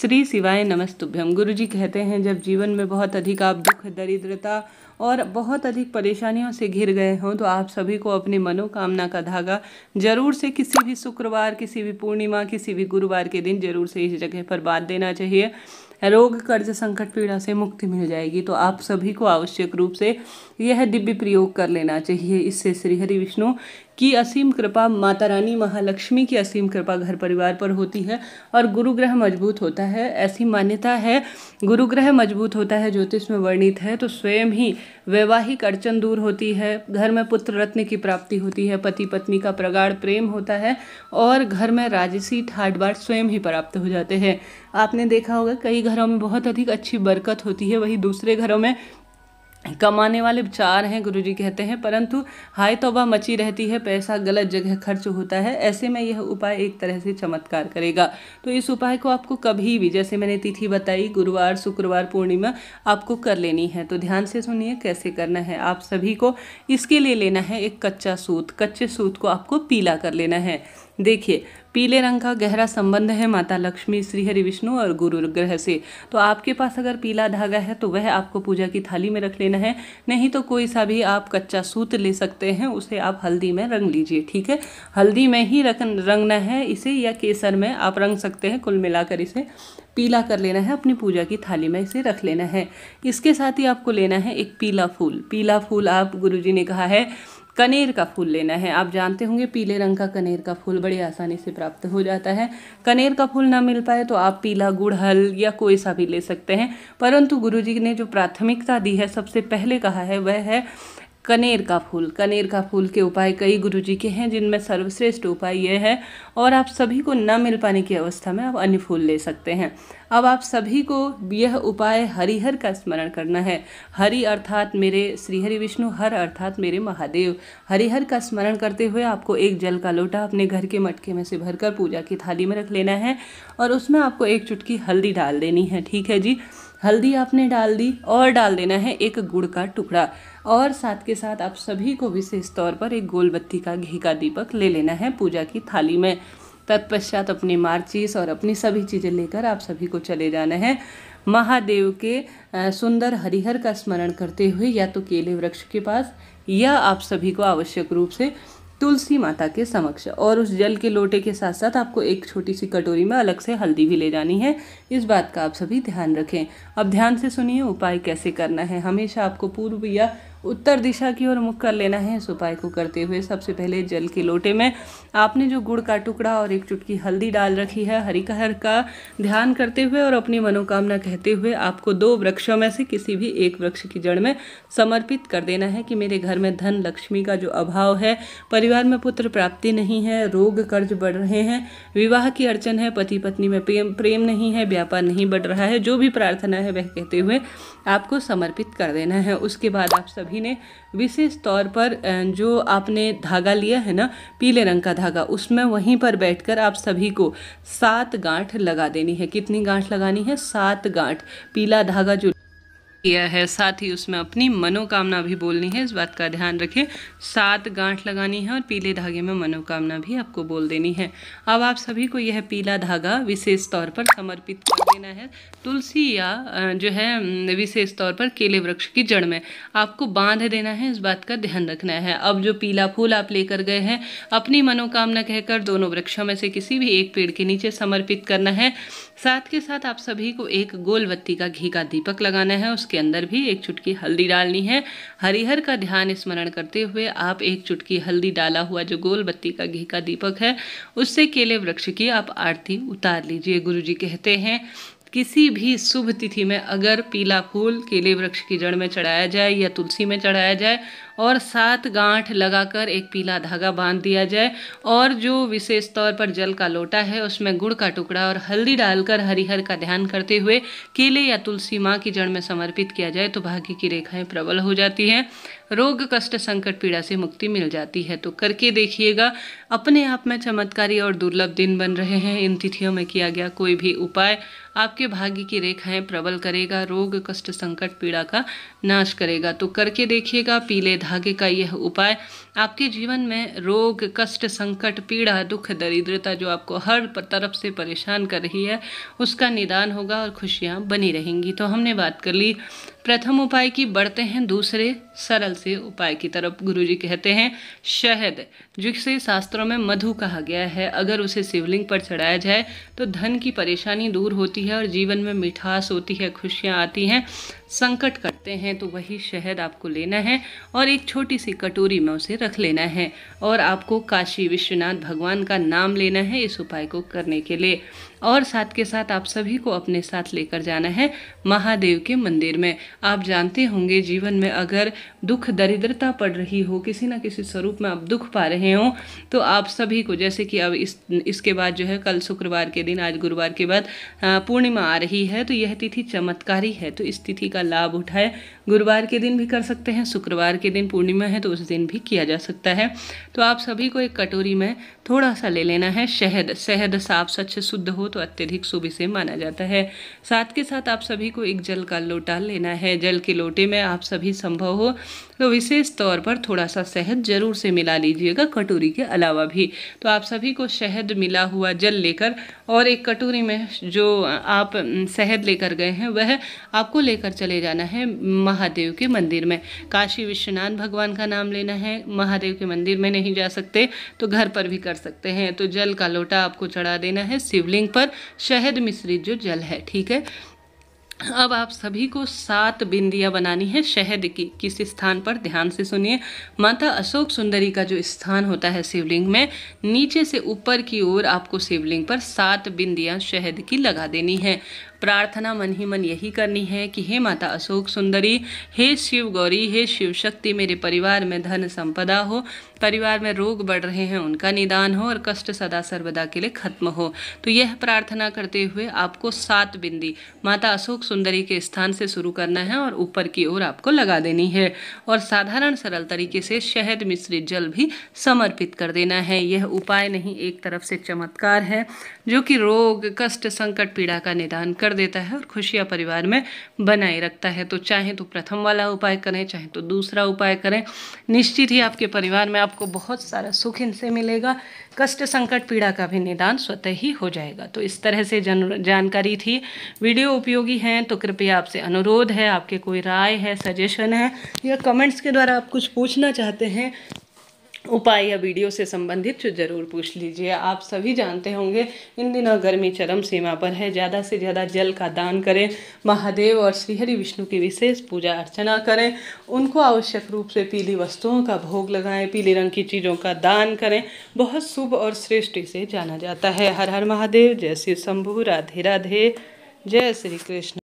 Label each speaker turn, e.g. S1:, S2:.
S1: श्री शिवाय नमस्तुभ्यम गुरु जी कहते हैं जब जीवन में बहुत अधिक आप दुख दरिद्रता और बहुत अधिक परेशानियों से घिर गए हों तो आप सभी को अपनी मनोकामना का धागा जरूर से किसी भी शुक्रवार किसी भी पूर्णिमा किसी भी गुरुवार के दिन जरूर से इस जगह पर बांध देना चाहिए रोग कर्ज संकट पीड़ा से मुक्ति मिल जाएगी तो आप सभी को आवश्यक रूप से यह दिव्य प्रयोग कर लेना चाहिए इससे श्रीहरि विष्णु की असीम कृपा माता रानी महालक्ष्मी की असीम कृपा घर परिवार पर होती है और गुरु ग्रह मजबूत होता है ऐसी मान्यता है गुरु ग्रह मजबूत होता है ज्योतिष में वर्णित है तो स्वयं ही वैवाहिक अड़चन दूर होती है घर में पुत्र रत्न की प्राप्ति होती है पति पत्नी का प्रगाढ़ प्रेम होता है और घर में राजसी ठाट बाट स्वयं ही प्राप्त हो जाते हैं आपने देखा होगा कई घरों में बहुत अधिक अच्छी बरकत होती है वही दूसरे घरों में कमाने वाले चार हैं गुरुजी कहते हैं परंतु हाय तोबा मची रहती है पैसा गलत जगह खर्च होता है ऐसे में यह उपाय एक तरह से चमत्कार करेगा तो इस उपाय को आपको कभी भी जैसे मैंने तिथि बताई गुरुवार शुक्रवार पूर्णिमा आपको कर लेनी है तो ध्यान से सुनिए कैसे करना है आप सभी को इसके लिए लेना है एक कच्चा सूत कच्चे सूत को आपको पीला कर लेना है देखिए पीले रंग का गहरा संबंध है माता लक्ष्मी श्री हरि विष्णु और गुरु ग्रह से तो आपके पास अगर पीला धागा है तो वह आपको पूजा की थाली में रख लेना है नहीं तो कोई सा भी आप कच्चा सूत ले सकते हैं उसे आप हल्दी में रंग लीजिए ठीक है हल्दी में ही रख रंगना है इसे या केसर में आप रंग सकते हैं कुल मिलाकर इसे पीला कर लेना है अपनी पूजा की थाली में इसे रख लेना है इसके साथ ही आपको लेना है एक पीला फूल पीला फूल आप गुरुजी ने कहा है कनेर का फूल लेना है आप जानते होंगे पीले रंग का कनेर का फूल बड़ी आसानी से प्राप्त हो जाता है कनेर का फूल ना मिल पाए तो आप पीला गुड़हल या कोई सा भी ले सकते हैं परंतु गुरु जी ने जो प्राथमिकता दी है सबसे पहले कहा है वह है कनेर का फूल कनेर का फूल के उपाय कई गुरु जी के हैं जिनमें सर्वश्रेष्ठ उपाय यह है और आप सभी को न मिल पाने की अवस्था में आप अन्य फूल ले सकते हैं अब आप सभी को यह उपाय हरिहर का स्मरण करना है हरि अर्थात मेरे श्री हरि विष्णु हर अर्थात मेरे महादेव हरिहर का स्मरण करते हुए आपको एक जल का लोटा अपने घर के मटके में से भरकर पूजा की थाली में रख लेना है और उसमें आपको एक चुटकी हल्दी डाल देनी है ठीक है जी हल्दी आपने डाल दी और डाल देना है एक गुड़ का टुकड़ा और साथ के साथ आप सभी को विशेष तौर पर एक गोलबत्ती का घी का दीपक ले लेना है पूजा की थाली में तत्पश्चात अपने मार्चिस और अपनी सभी चीज़ें लेकर आप सभी को चले जाना है महादेव के सुंदर हरिहर का स्मरण करते हुए या तो केले वृक्ष के पास या आप सभी को आवश्यक रूप से तुलसी माता के समक्ष और उस जल के लोटे के साथ साथ आपको एक छोटी सी कटोरी में अलग से हल्दी भी ले जानी है इस बात का आप सभी ध्यान रखें अब ध्यान से सुनिए उपाय कैसे करना है हमेशा आपको पूर्व या उत्तर दिशा की ओर मुख कर लेना है इस उपाय को करते हुए सबसे पहले जल के लोटे में आपने जो गुड़ का टुकड़ा और एक चुटकी हल्दी डाल रखी है हरी कहर का ध्यान करते हुए और अपनी मनोकामना कहते हुए आपको दो वृक्षों में से किसी भी एक वृक्ष की जड़ में समर्पित कर देना है कि मेरे घर में धन लक्ष्मी का जो अभाव है परिवार में पुत्र प्राप्ति नहीं है रोग कर्ज बढ़ रहे हैं विवाह की अड़चन है पति पत्नी में प्रेम प्रेम नहीं है व्यापार नहीं बढ़ रहा है जो भी प्रार्थना है वह कहते हुए आपको समर्पित कर देना है उसके बाद आप सभी सभी ने विशेष तौर पर जो आपने धागा लिया है ना पीले रंग का धागा उसमें वहीं पर बैठकर आप सभी को सात गांठ लगा देनी है कितनी गांठ लगानी है सात गांठ पीला धागा जो किया है साथ ही उसमें अपनी मनोकामना भी बोलनी है इस बात का ध्यान रखें सात गांठ लगानी है और पीले धागे में मनोकामना भी आपको बोल देनी है अब आप सभी को यह पीला धागा विशेष तौर पर समर्पित कर लेना है तुलसी या जो है विशेष तौर पर केले वृक्ष की जड़ में आपको बांध देना है इस बात का ध्यान रखना है अब जो पीला फूल आप लेकर गए हैं अपनी मनोकामना कहकर दोनों वृक्षों में से किसी भी एक पेड़ के नीचे समर्पित करना है साथ के साथ आप सभी को एक गोलबत्ती का घी का दीपक लगाना है उसके अंदर भी एक चुटकी हल्दी डालनी है हरिहर का ध्यान स्मरण करते हुए आप एक चुटकी हल्दी डाला हुआ जो गोलबत्ती का घी का दीपक है उससे केले वृक्ष की आप आरती उतार लीजिए गुरु जी कहते हैं किसी भी शुभ तिथि में अगर पीला फूल केले वृक्ष की जड़ में चढ़ाया जाए या तुलसी में चढ़ाया जाए और सात गांठ लगाकर एक पीला धागा बांध दिया जाए और जो विशेष तौर पर जल का लोटा है उसमें गुड़ का टुकड़ा और हल्दी डालकर हरिहर का ध्यान करते हुए केले या तुलसी माँ की जड़ में समर्पित किया जाए तो भाग्य की रेखाएं प्रबल हो जाती हैं रोग कष्ट संकट पीड़ा से मुक्ति मिल जाती है तो करके देखिएगा अपने आप में चमत्कारी और दुर्लभ दिन बन रहे हैं इन तिथियों में किया गया कोई भी उपाय आपके भाग्य की रेखाएं प्रबल करेगा रोग कष्ट संकट पीड़ा का नाश करेगा तो करके देखिएगा पीले धागे का यह उपाय आपके जीवन में रोग कष्ट संकट पीड़ा दुख दरिद्रता जो आपको हर तरफ से परेशान कर रही है उसका निदान होगा और खुशियाँ बनी रहेंगी तो हमने बात कर ली प्रथम उपाय की बढ़ते हैं दूसरे सरल से उपाय की तरफ गुरुजी कहते हैं शहद जिसे शास्त्रों में मधु कहा गया है अगर उसे शिवलिंग पर चढ़ाया जाए तो धन की परेशानी दूर होती है और जीवन में मिठास होती है खुशियाँ आती हैं संकट कटते हैं तो वही शहद आपको लेना है और एक छोटी सी कटोरी में उसे रख लेना है और आपको काशी विश्वनाथ भगवान का नाम लेना है इस उपाय को करने के लिए और साथ के साथ आप सभी को अपने साथ लेकर जाना है महादेव के मंदिर में आप जानते होंगे जीवन में अगर दुख दरिद्रता पड़ रही हो किसी ना किसी स्वरूप में आप दुख पा रहे हो तो आप सभी को जैसे कि अब इस इसके बाद जो है कल शुक्रवार के दिन आज गुरुवार के बाद पूर्णिमा आ रही है तो यह तिथि चमत्कारी है तो इस तिथि का लाभ उठाए गुरुवार के दिन भी कर सकते हैं शुक्रवार के दिन पूर्णिमा है तो उस दिन भी किया जा सकता है तो आप सभी को एक कटोरी में थोड़ा सा ले लेना है शहद शहद साफ स्वच्छ शुद्ध हो तो अत्यधिक शुभ इसे माना जाता है साथ के साथ आप सभी को एक जल का लोटा लेना है जल के लोटे में आप सभी संभव हो तो विशेष तौर पर थोड़ा सा शहद जरूर से मिला लीजिएगा कटोरी के अलावा भी तो आप सभी को शहद मिला हुआ जल लेकर और एक कटोरी में जो आप शहद लेकर गए हैं वह आपको लेकर चले जाना है महादेव के मंदिर में काशी विश्वनाथ भगवान का नाम लेना है महादेव के मंदिर में नहीं जा सकते तो घर पर भी कर सकते हैं तो जल का लोटा आपको चढ़ा देना है शिवलिंग पर शहद मिश्रित जो जल है ठीक है अब आप सभी को सात बिंदियां बनानी है शहद की किस स्थान पर ध्यान से सुनिए माता अशोक सुंदरी का जो स्थान होता है शिवलिंग में नीचे से ऊपर की ओर आपको शिवलिंग पर सात बिंदियां शहद की लगा देनी है प्रार्थना मन ही मन यही करनी है कि हे माता अशोक सुंदरी हे शिव गौरी हे शिव शक्ति मेरे परिवार में धन संपदा हो परिवार में रोग बढ़ रहे हैं उनका निदान हो और कष्ट सदा सर्वदा के लिए खत्म हो तो यह प्रार्थना करते हुए आपको सात बिंदी माता अशोक सुंदरी के स्थान से शुरू करना है और ऊपर की ओर आपको लगा देनी है और साधारण सरल तरीके से शहद मिश्रित जल भी समर्पित कर देना है यह उपाय नहीं एक तरफ से चमत्कार है जो कि रोग कष्ट संकट पीड़ा का निदान कर देता है और खुशियाँ परिवार में बनाए रखता है तो चाहे तो प्रथम वाला उपाय करें चाहे तो दूसरा उपाय करें निश्चित ही आपके परिवार में आपको बहुत सारा सुख इनसे मिलेगा कष्ट संकट पीड़ा का भी निदान स्वतः ही हो जाएगा तो इस तरह से जन जानकारी थी वीडियो उपयोगी हैं तो कृपया आपसे अनुरोध है आपके कोई राय है सजेशन है या कमेंट्स के द्वारा आप कुछ पूछना चाहते हैं उपाय या वीडियो से संबंधित जरूर पूछ लीजिए आप सभी जानते होंगे इन दिनों गर्मी चरम सीमा पर है ज़्यादा से ज़्यादा जल का दान करें महादेव और श्रीहरि विष्णु की विशेष पूजा अर्चना करें उनको आवश्यक रूप से पीली वस्तुओं का भोग लगाएं पीले रंग की चीज़ों का दान करें बहुत शुभ और श्रेष्ठ से जाना जाता है हर हर महादेव जय श्री शंभु राधे राधे जय श्री कृष्ण